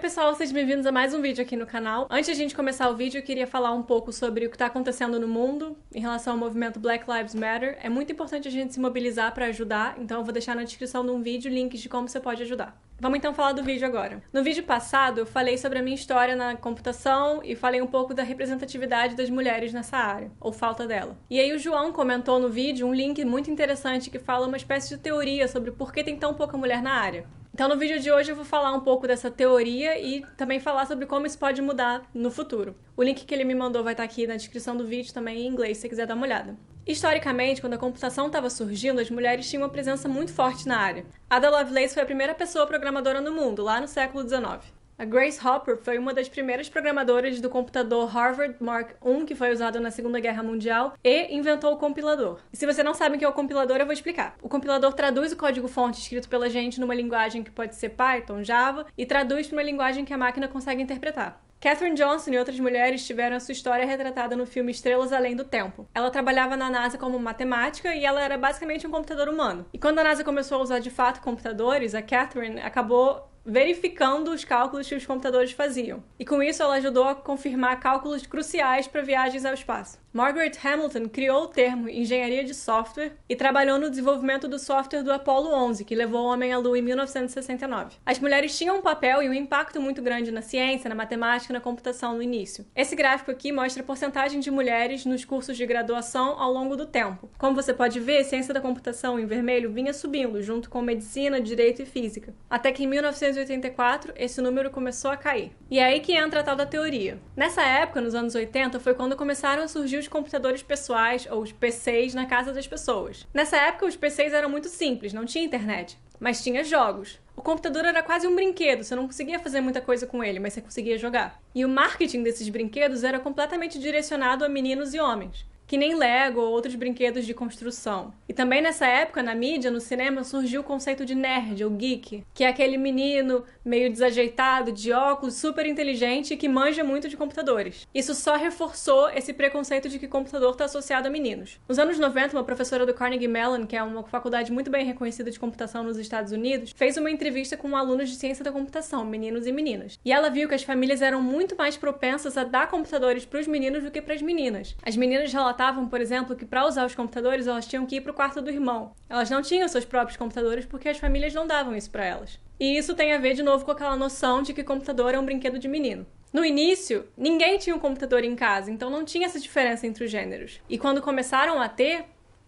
pessoal, sejam bem-vindos a mais um vídeo aqui no canal. Antes de a gente começar o vídeo, eu queria falar um pouco sobre o que está acontecendo no mundo em relação ao movimento Black Lives Matter. É muito importante a gente se mobilizar para ajudar, então eu vou deixar na descrição de um vídeo links de como você pode ajudar. Vamos então falar do vídeo agora. No vídeo passado, eu falei sobre a minha história na computação e falei um pouco da representatividade das mulheres nessa área, ou falta dela. E aí o João comentou no vídeo um link muito interessante que fala uma espécie de teoria sobre por que tem tão pouca mulher na área. Então, no vídeo de hoje eu vou falar um pouco dessa teoria e também falar sobre como isso pode mudar no futuro. O link que ele me mandou vai estar aqui na descrição do vídeo também em inglês, se você quiser dar uma olhada. Historicamente, quando a computação estava surgindo, as mulheres tinham uma presença muito forte na área. Ada Lovelace foi a primeira pessoa programadora no mundo, lá no século XIX. A Grace Hopper foi uma das primeiras programadoras do computador Harvard Mark I que foi usado na Segunda Guerra Mundial e inventou o compilador. E se você não sabe o que é o compilador, eu vou explicar. O compilador traduz o código-fonte escrito pela gente numa linguagem que pode ser Python, Java e traduz para uma linguagem que a máquina consegue interpretar. Katherine Johnson e outras mulheres tiveram a sua história retratada no filme Estrelas Além do Tempo. Ela trabalhava na NASA como matemática e ela era basicamente um computador humano. E quando a NASA começou a usar de fato computadores, a Katherine acabou verificando os cálculos que os computadores faziam. E com isso ela ajudou a confirmar cálculos cruciais para viagens ao espaço. Margaret Hamilton criou o termo engenharia de software e trabalhou no desenvolvimento do software do Apollo 11, que levou o homem à Lua em 1969. As mulheres tinham um papel e um impacto muito grande na ciência, na matemática, na computação no início. Esse gráfico aqui mostra a porcentagem de mulheres nos cursos de graduação ao longo do tempo. Como você pode ver, ciência da computação em vermelho vinha subindo junto com medicina, direito e física, até que em 19 1984, esse número começou a cair. E é aí que entra a tal da teoria. Nessa época, nos anos 80, foi quando começaram a surgir os computadores pessoais, ou os PCs, na casa das pessoas. Nessa época, os PCs eram muito simples, não tinha internet, mas tinha jogos. O computador era quase um brinquedo, você não conseguia fazer muita coisa com ele, mas você conseguia jogar. E o marketing desses brinquedos era completamente direcionado a meninos e homens que nem Lego ou outros brinquedos de construção. E também nessa época, na mídia, no cinema, surgiu o conceito de nerd ou geek, que é aquele menino meio desajeitado, de óculos, super inteligente que manja muito de computadores. Isso só reforçou esse preconceito de que computador está associado a meninos. Nos anos 90, uma professora do Carnegie Mellon, que é uma faculdade muito bem reconhecida de computação nos Estados Unidos, fez uma entrevista com alunos de ciência da computação, meninos e meninas. E ela viu que as famílias eram muito mais propensas a dar computadores para os meninos do que para as meninas. As meninas relataram relatavam, por exemplo, que para usar os computadores elas tinham que ir para o quarto do irmão. Elas não tinham seus próprios computadores porque as famílias não davam isso para elas. E isso tem a ver de novo com aquela noção de que computador é um brinquedo de menino. No início, ninguém tinha um computador em casa, então não tinha essa diferença entre os gêneros. E quando começaram a ter,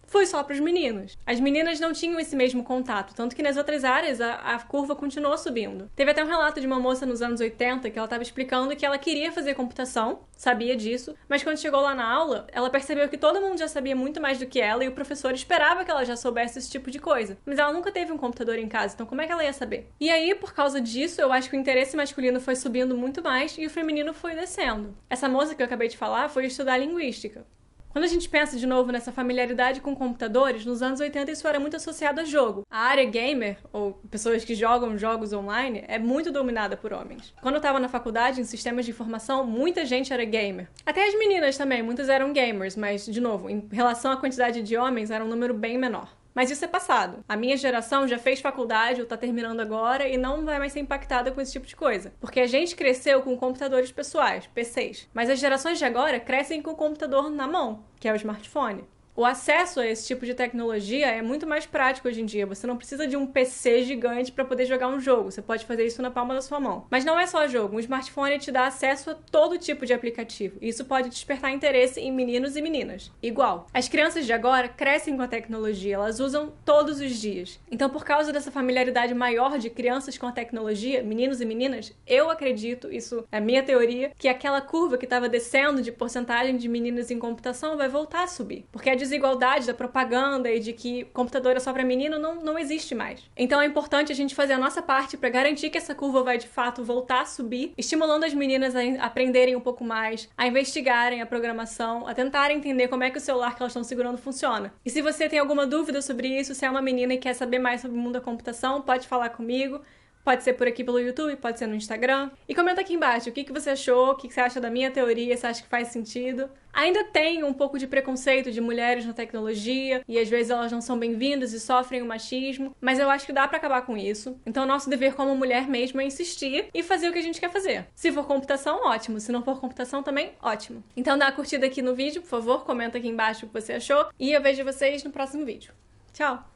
foi só para os meninos. As meninas não tinham esse mesmo contato, tanto que nas outras áreas a, a, curva continuou subindo. Teve até um relato de uma moça nos anos 80 que ela estava explicando que ela queria fazer computação, sabia disso, mas quando chegou lá na aula, ela percebeu que todo mundo já sabia muito mais do que ela e o professor esperava que ela já soubesse esse tipo de coisa. Mas ela nunca teve um computador em casa, então como é que ela ia saber? E aí, por causa disso, eu acho que o interesse masculino foi subindo muito mais e o feminino foi descendo. Essa moça que eu acabei de falar foi estudar linguística. Quando a gente pensa de novo nessa familiaridade com computadores, nos anos 80 isso era muito associado a jogo. A área gamer, ou pessoas que jogam jogos online, é muito dominada por homens. Quando eu estava na faculdade, em sistemas de informação, muita gente era gamer. Até as meninas também, muitas eram gamers, mas, de novo, em relação à quantidade de homens, era um número bem menor. Mas isso é passado. A minha geração já fez faculdade ou tá terminando agora e não vai mais ser impactada com esse tipo de coisa. Porque a gente cresceu com computadores pessoais, PCs. Mas as gerações de agora crescem com o computador na mão, que é o smartphone o acesso a esse tipo de tecnologia é muito mais prático hoje em dia. Você não precisa de um PC gigante para poder jogar um jogo. Você pode fazer isso na palma da sua mão. Mas não é só jogo. Um smartphone te dá acesso a todo tipo de aplicativo. E isso pode despertar interesse em meninos e meninas. Igual. As crianças de agora crescem com a tecnologia. Elas usam todos os dias. Então, por causa dessa familiaridade maior de crianças com a tecnologia, meninos e meninas, eu acredito, isso é minha teoria, que aquela curva que estava descendo de porcentagem de meninas em computação vai voltar a subir. Porque a desigualdade da propaganda e de que computador é só para menino não, não existe mais. Então é importante a gente fazer a nossa parte para garantir que essa curva vai de fato voltar a subir, estimulando as meninas a aprenderem um pouco mais, a investigarem a programação, a tentarem entender como é que o celular que elas estão segurando funciona. E se você tem alguma dúvida sobre isso, se é uma menina e quer saber mais sobre o mundo da computação, pode falar comigo. Pode ser por aqui pelo YouTube, pode ser no Instagram. E comenta aqui embaixo o que, que você achou, o que, que você acha da minha teoria, se acha que faz sentido. Ainda tem um pouco de preconceito de mulheres na tecnologia e às vezes elas não são bem-vindas e sofrem o machismo, mas eu acho que dá para acabar com isso. Então, nosso dever como mulher mesmo é insistir e fazer o que a gente quer fazer. Se for computação, ótimo. Se não for computação, também ótimo. Então, dá uma curtida aqui no vídeo, por favor, comenta aqui embaixo o que você achou e eu vejo vocês no próximo vídeo. Tchau!